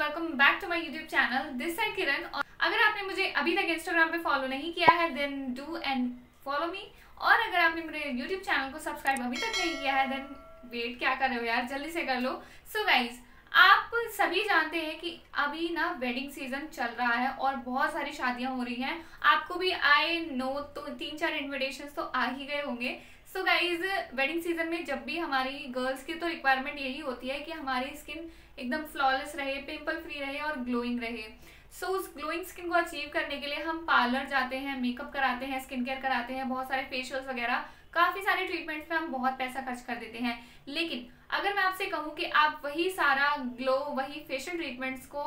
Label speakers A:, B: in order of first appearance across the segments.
A: welcome back to my YouTube channel this है किरण और अगर आपने मुझे अभी तक इंस्टाग्राम पे फॉलो नहीं किया है then do and follow me और अगर आपने मेरे यूट्यूब चैनल को सब्सक्राइब अभी तक नहीं किया है देन वेट क्या कर रहे हो यार जल्दी से कर लो सो so गाइज आप सभी जानते हैं कि अभी ना वेडिंग सीजन चल रहा है और बहुत सारी शादियां हो रही हैं आपको भी आए नो तो तीन चार इन्विटेशन तो आ ही गए होंगे सो गाइज वेडिंग सीजन में जब भी हमारी गर्ल्स की तो रिक्वायरमेंट यही होती है कि हमारी स्किन एकदम फ्लॉलेस रहे पिंपल फ्री रहे और ग्लोइंग रहे सो so, उस ग्लोइंग स्किन को अचीव करने के लिए हम पार्लर जाते हैं मेकअप कराते हैं स्किन केयर कराते हैं बहुत सारे फेशियल्स वगैरह काफ़ी सारे ट्रीटमेंट्स में हम बहुत पैसा खर्च कर देते हैं लेकिन अगर मैं आपसे कहूँ कि आप वही सारा ग्लो वही फेशियल ट्रीटमेंट्स को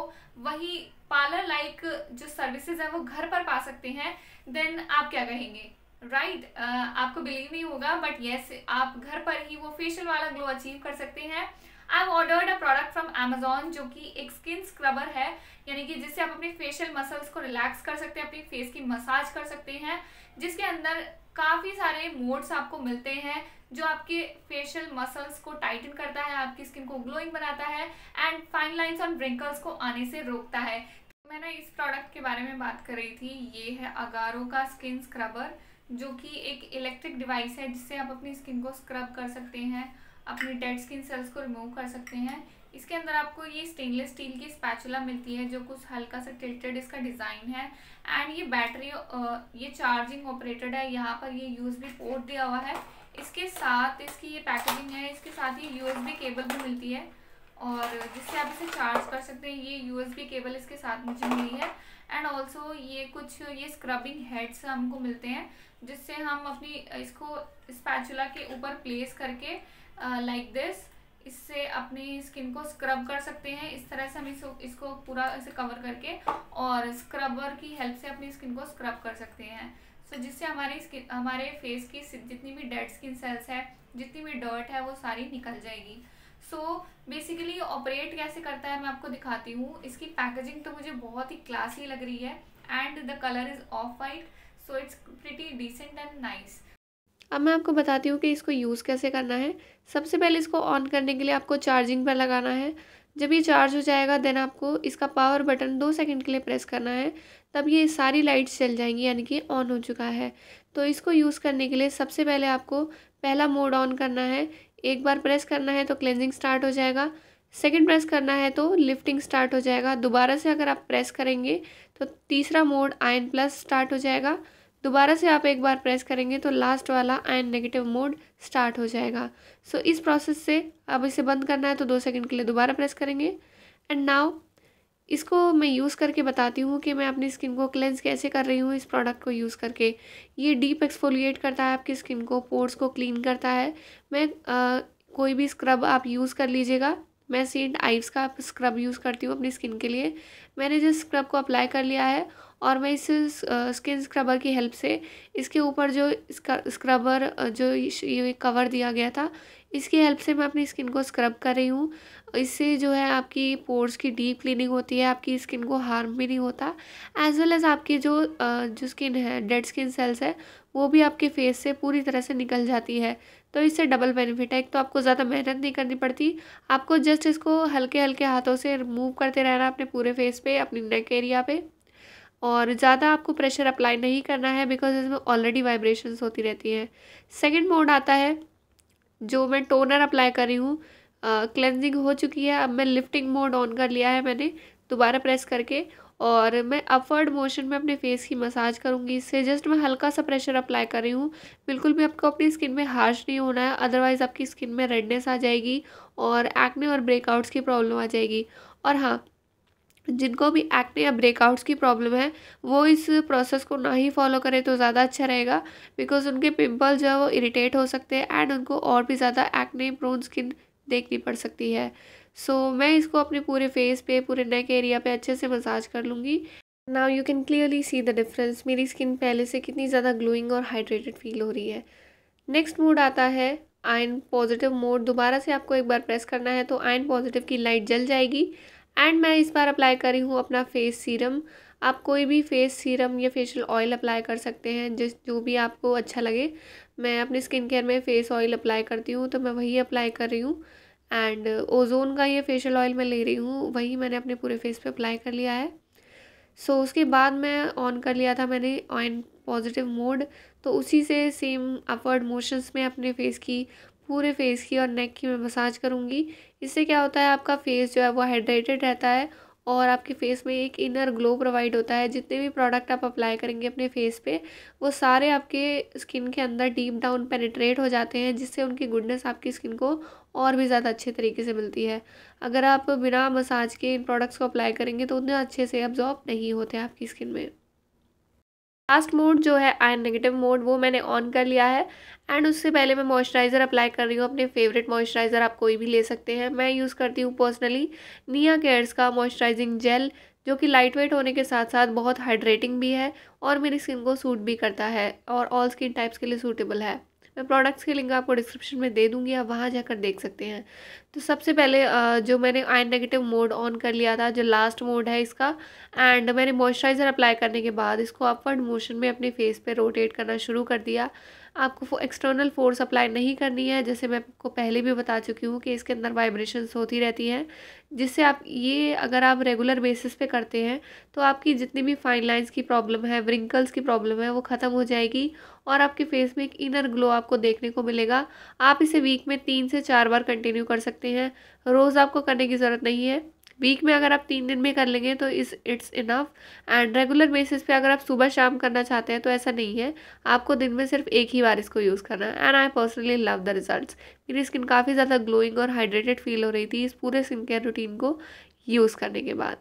A: वही पार्लर लाइक जो सर्विसेज है वो घर पर पा सकते हैं देन आप क्या कहेंगे राइट right, uh, आपको बिलीव नहीं होगा बट येस yes, आप घर पर ही वो फेशियल वाला ग्लो अचीव कर सकते हैं I ordered a product from Amazon जो कि एक स्किन स्क्रबर है यानी कि जिससे आप अपने फेशियल मसल्स को रिलैक्स कर सकते हैं अपनी फेस की मसाज कर सकते हैं जिसके अंदर काफ़ी सारे मोड्स आपको मिलते हैं जो आपके फेशियल मसल्स को टाइटन करता है आपकी स्किन को ग्लोइंग बनाता है एंड फाइन लाइन्स और ब्रिंकल्स को आने से रोकता है तो मैंने इस प्रोडक्ट के बारे में बात कर रही थी ये है अगारो का स्किन स्क्रबर जो कि एक इलेक्ट्रिक डिवाइस है जिससे आप अपनी स्किन को स्क्रब कर सकते हैं अपनी डेड स्किन सेल्स को रिमूव कर सकते हैं इसके अंदर आपको ये स्टेनलेस स्टील की स्पैचुला मिलती है जो कुछ हल्का सा टिल्टेड इसका डिज़ाइन है एंड ये बैटरी ये चार्जिंग ऑपरेटेड है यहाँ पर ये यू पोर्ट दिया हुआ है इसके साथ इसकी ये पैकेजिंग है इसके साथ ये यू केबल भी मिलती है और जिससे आप इसे चार्ज कर सकते हैं ये यू केबल इसके साथ मुझे मिली है एंड ऑल्सो ये कुछ ये स्क्रबिंग हेड्स हमको मिलते हैं जिससे हम अपनी इसको स्पैचुला के ऊपर प्लेस करके लाइक uh, दिस like इससे अपनी स्किन को स्क्रब कर सकते हैं इस तरह से हम इसको इसको पूरा इसे कवर करके और स्क्रबर की हेल्प से अपनी स्किन को स्क्रब कर सकते हैं सो so, जिससे हमारी स्किन हमारे फेस की जितनी भी डेड स्किन सेल्स है जितनी भी डर्ट है वो सारी निकल जाएगी सो बेसिकली ऑपरेट कैसे करता है मैं आपको दिखाती हूँ इसकी पैकेजिंग तो मुझे बहुत ही क्लासी लग रही है and the colour is of white so it's pretty decent and nice अब मैं आपको बताती हूँ कि इसको यूज़ कैसे करना है सबसे पहले इसको ऑन करने के लिए आपको चार्जिंग पर लगाना है जब ये चार्ज हो जाएगा देन आपको इसका पावर बटन दो सेकंड के लिए प्रेस करना है तब ये सारी लाइट्स चल जाएंगी यानी कि ऑन हो चुका है तो इसको यूज़ करने के लिए सबसे पहले आपको पहला मोड ऑन करना है एक बार प्रेस करना है तो क्लेंजिंग स्टार्ट हो जाएगा सेकंड प्रेस करना है तो लिफ्टिंग स्टार्ट हो जाएगा दोबारा से अगर आप प्रेस करेंगे तो तीसरा मोड आयन प्लस स्टार्ट हो जाएगा दोबारा से आप एक बार प्रेस करेंगे तो लास्ट वाला आयन नेगेटिव मोड स्टार्ट हो जाएगा सो so, इस प्रोसेस से अब इसे बंद करना है तो दो सेकंड के लिए दोबारा प्रेस करेंगे एंड नाउ इसको मैं यूज़ करके बताती हूँ कि मैं अपनी स्किन को क्लेंस कैसे कर रही हूँ इस प्रोडक्ट को यूज़ करके ये डीप एक्सफोलिएट करता है आपकी स्किन को पोर्स को क्लीन करता है मैं आ, कोई भी स्क्रब आप यूज़ कर लीजिएगा मैं सेंट आइव्स का स्क्रब यूज़ करती हूँ अपनी स्किन के लिए मैंने जिस स्क्रब को अप्लाई कर लिया है और मैं इस स्किन स्क्रबर की हेल्प से इसके ऊपर जो इसका स्क्रबर जो ये कवर दिया गया था इसकी हेल्प से मैं अपनी स्किन को स्क्रब कर रही हूँ इससे जो है आपकी पोर्स की डीप क्लीनिंग होती है आपकी स्किन को हार्म भी नहीं होता एज वेल एज़ आपकी जो जो स्किन है डेड स्किन सेल्स है वो भी आपके फेस से पूरी तरह से निकल जाती है तो इससे डबल बेनिफिट है एक तो आपको ज़्यादा मेहनत नहीं करनी पड़ती आपको जस्ट इसको हल्के हल्के हाथों से रिमूव करते रहना अपने पूरे फेस पे अपनी नेक एरिया पे और ज़्यादा आपको प्रेशर अप्लाई नहीं करना है बिकॉज इसमें ऑलरेडी वाइब्रेशंस होती रहती हैं सेकेंड मोड आता है जो मैं टोनर अप्लाई कर रही हूँ क्लेंजिंग हो चुकी है अब मैं लिफ्टिंग मोड ऑन कर लिया है मैंने दोबारा प्रेस करके और मैं अपवर्ड मोशन में अपने फेस की मसाज करूँगी इससे जस्ट मैं हल्का सा प्रेशर अप्लाई कर रही हूँ बिल्कुल भी आपको अपनी स्किन में हार्श नहीं होना है अदरवाइज़ आपकी स्किन में रेडनेस आ जाएगी और एक्ने और ब्रेकआउट्स की प्रॉब्लम आ जाएगी और हाँ जिनको भी एक्ने या ब्रेकआउट्स की प्रॉब्लम है वो इस प्रोसेस को ना ही फॉलो करें तो ज़्यादा अच्छा रहेगा बिकॉज उनके पिंपल जो है वो इरीटेट हो सकते हैं एंड उनको और भी ज़्यादा एक्ने प्रोन स्किन देखनी पड़ सकती है सो so, मैं इसको अपने पूरे फेस पे पूरे नेक एरिया पे अच्छे से मसाज कर लूँगी now you can clearly see the difference मेरी स्किन पहले से कितनी ज़्यादा ग्लोइंग और हाइड्रेटेड फील हो रही है नेक्स्ट मूड आता है आयन पॉजिटिव मोड दोबारा से आपको एक बार प्रेस करना है तो आयन पॉजिटिव की लाइट जल जाएगी एंड मैं इस बार अप्लाई कर रही हूँ अपना फेस सीरम आप कोई भी फेस सीरम या फेशियल ऑयल अप्लाई कर सकते हैं जिस जो भी आपको अच्छा लगे मैं अपने स्किन केयर में फ़ेस ऑयल अप्लाई करती हूँ तो मैं वही अप्लाई कर रही हूँ एंड ओजोन का ये फेशियल ऑयल मैं ले रही हूँ वही मैंने अपने पूरे फेस पे अप्लाई कर लिया है सो so, उसके बाद मैं ऑन कर लिया था मैंने ऑन पॉजिटिव मोड तो उसी से सेम अपवर्ड मोशंस में अपने फेस की पूरे फेस की और नेक की मैं मसाज करूँगी इससे क्या होता है आपका फेस जो है वो हाइड्रेटेड रहता है और आपके फेस में एक इनर ग्लो प्रोवाइड होता है जितने भी प्रोडक्ट आप अप्लाई करेंगे अपने फेस पे वो सारे आपके स्किन के अंदर डीप डाउन पेनिट्रेट हो जाते हैं जिससे उनकी गुडनेस आपकी स्किन को और भी ज़्यादा अच्छे तरीके से मिलती है अगर आप बिना मसाज के इन प्रोडक्ट्स को अप्लाई करेंगे तो उतने अच्छे से अब्जॉर्ब नहीं होते आपकी स्किन में लास्ट मोड जो है आयन नेगेटिव मोड वो मैंने ऑन कर लिया है एंड उससे पहले मैं मॉइस्चराइज़र अप्लाई कर रही हूँ अपने फेवरेट मॉइस्चराइज़र आप कोई भी ले सकते हैं मैं यूज़ करती हूँ पर्सनली निया केयर्स का मॉइस्चराइजिंग जेल जो कि लाइट वेट होने के साथ साथ बहुत हाइड्रेटिंग भी है और मेरी स्किन को सूट भी करता है और ऑल स्किन टाइप्स के लिए सूटेबल है मैं प्रोडक्ट्स के लिंक आपको डिस्क्रिप्शन में दे दूँगी आप वहाँ जाकर देख सकते हैं तो सबसे पहले जो मैंने आयन नेगेटिव मोड ऑन कर लिया था जो लास्ट मोड है इसका एंड मैंने मॉइस्चराइज़र अप्लाई करने के बाद इसको अपवर्ड मोशन में अपने फेस पर रोटेट करना शुरू कर दिया आपको वो एक्सटर्नल फोर्स अप्लाई नहीं करनी है जैसे मैं आपको पहले भी बता चुकी हूँ कि इसके अंदर वाइब्रेशंस होती रहती हैं जिससे आप ये अगर आप रेगुलर बेसिस पे करते हैं तो आपकी जितनी भी फाइन लाइंस की प्रॉब्लम है व्रिंकल्स की प्रॉब्लम है वो ख़त्म हो जाएगी और आपके फेस में एक इनर ग्लो आपको देखने को मिलेगा आप इसे वीक में तीन से चार बार कंटिन्यू कर सकते हैं रोज़ आपको करने की ज़रूरत नहीं है वीक में अगर आप तीन दिन में कर लेंगे तो इस it's enough and regular basis पे अगर आप सुबह शाम करना चाहते हैं तो ऐसा नहीं है आपको दिन में सिर्फ एक ही बार इसको यूज़ करना है and I personally love the result मेरी स्किन काफ़ी ज़्यादा ग्लोइंग और हाइड्रेटेड फील हो रही थी इस पूरे स्किन केयर रूटीन को यूज़ करने के बाद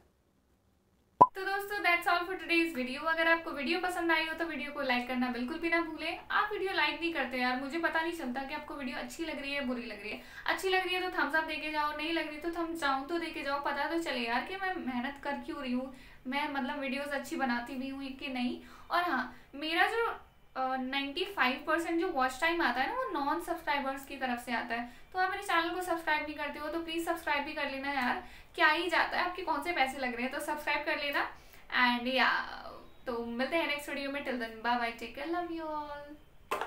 A: तो दोस्तों that's all for today's video अगर आपको वीडियो पसंद आई हो तो वीडियो को लाइक करना बिल्कुल भी ना भूलें आप वीडियो लाइक नहीं करते यार मुझे पता नहीं चलता कि आपको वीडियो अच्छी लग रही है बुरी लग रही है अच्छी लग रही है तो थम्स अप देके जाओ नहीं लग रही तो थम्स डाउन तो देके जाओ पता तो चले यार कि मैं मेहनत कर क्यों रही हूँ मैं मतलब वीडियोज़ अच्छी बनाती भी हूँ कि नहीं और हाँ मेरा जो नाइन्टी फाइव परसेंट जो वॉच टाइम आता है ना वो नॉन सब्सक्राइबर्स की तरफ से आता है तो आप मेरे चैनल को सब्सक्राइब नहीं करते हो तो प्लीज़ सब्सक्राइब भी कर लेना यार क्या ही जाता है आपके कौन से पैसे लग रहे हैं तो सब्सक्राइब कर लेना एंड या तो मिलते हैं नेक्स्ट वीडियो में till then bye bye take care love you all